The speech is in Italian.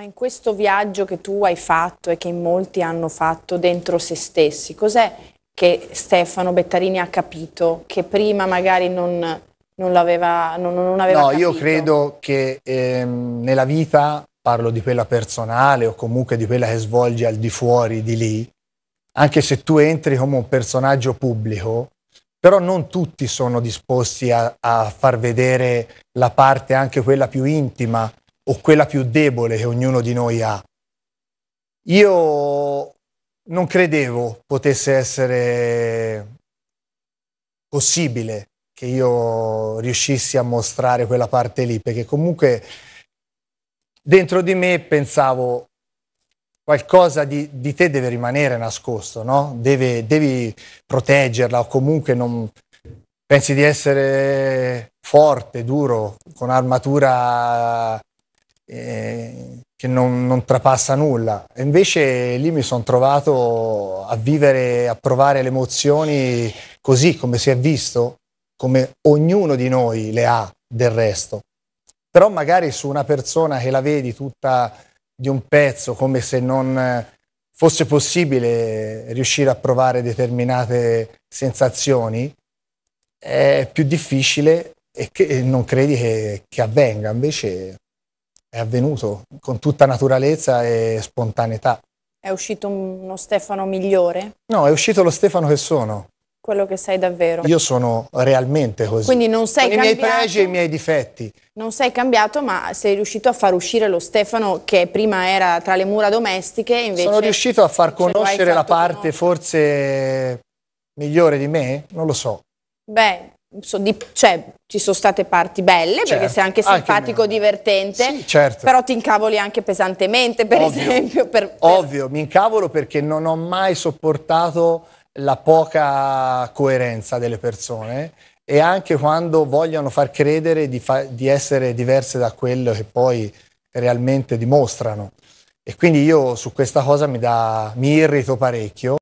Ma in questo viaggio che tu hai fatto e che molti hanno fatto dentro se stessi, cos'è che Stefano Bettarini ha capito che prima magari non, non l'aveva non, non aveva no, capito? No, io credo che ehm, nella vita, parlo di quella personale o comunque di quella che svolge al di fuori di lì, anche se tu entri come un personaggio pubblico, però non tutti sono disposti a, a, far vedere la parte anche quella più intima o quella più debole che ognuno di noi ha. Io non credevo potesse essere possibile che io riuscissi a mostrare quella parte lì, perché comunque dentro di me pensavo qualcosa di, di te deve rimanere nascosto, no? Deve, devi proteggerla o comunque non, pensi di essere forte, duro, con armatura eh, che non, non, trapassa nulla. E invece lì mi sono trovato a vivere, a provare le emozioni così come si è visto, come ognuno di noi le ha del resto. Però magari su una persona che la vedi tutta di un pezzo, come se non eh, fosse possibile riuscire a provare determinate sensazioni, è più difficile e che non credi che, che avvenga. Invece è avvenuto con tutta naturalezza e spontaneità. È uscito uno Stefano migliore? No, è uscito lo Stefano che sono. Quello che sei davvero. Io sono realmente così. Quindi non sei con cambiato. I miei pregi e i miei difetti. Non sei cambiato, ma sei riuscito a far uscire lo Stefano che prima era tra le mura domestiche. Invece sono riuscito a far conoscere la parte conoscere. forse migliore di me? Non lo so. Beh, cioè, ci sono state parti belle, certo. perché sei anche simpatico, anche divertente, sì, certo. però ti incavoli anche pesantemente, per Ovvio. esempio. Per, per... Ovvio, mi incavolo perché non ho mai sopportato la poca coerenza delle persone e anche quando vogliono far credere di, fa- di essere diverse da quello che poi realmente dimostrano. E quindi io su questa cosa mi, da, mi irrito parecchio.